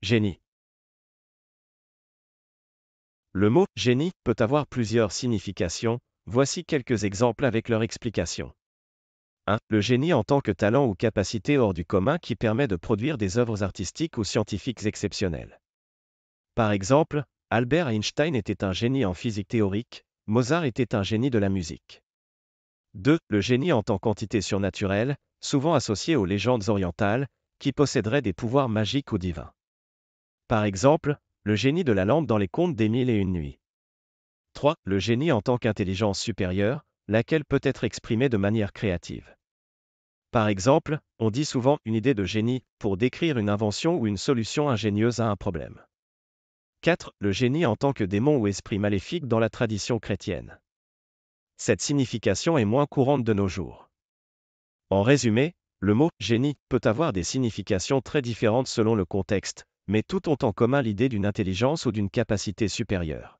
Génie. Le mot génie peut avoir plusieurs significations, voici quelques exemples avec leur explication. 1. Le génie en tant que talent ou capacité hors du commun qui permet de produire des œuvres artistiques ou scientifiques exceptionnelles. Par exemple, Albert Einstein était un génie en physique théorique, Mozart était un génie de la musique. 2. Le génie en tant qu'entité surnaturelle, souvent associée aux légendes orientales, qui posséderait des pouvoirs magiques ou divins. Par exemple, le génie de la lampe dans les contes des mille et une nuits. 3. Le génie en tant qu'intelligence supérieure, laquelle peut être exprimée de manière créative. Par exemple, on dit souvent une idée de génie pour décrire une invention ou une solution ingénieuse à un problème. 4. Le génie en tant que démon ou esprit maléfique dans la tradition chrétienne. Cette signification est moins courante de nos jours. En résumé, le mot génie peut avoir des significations très différentes selon le contexte, mais tout ont en commun l'idée d'une intelligence ou d'une capacité supérieure.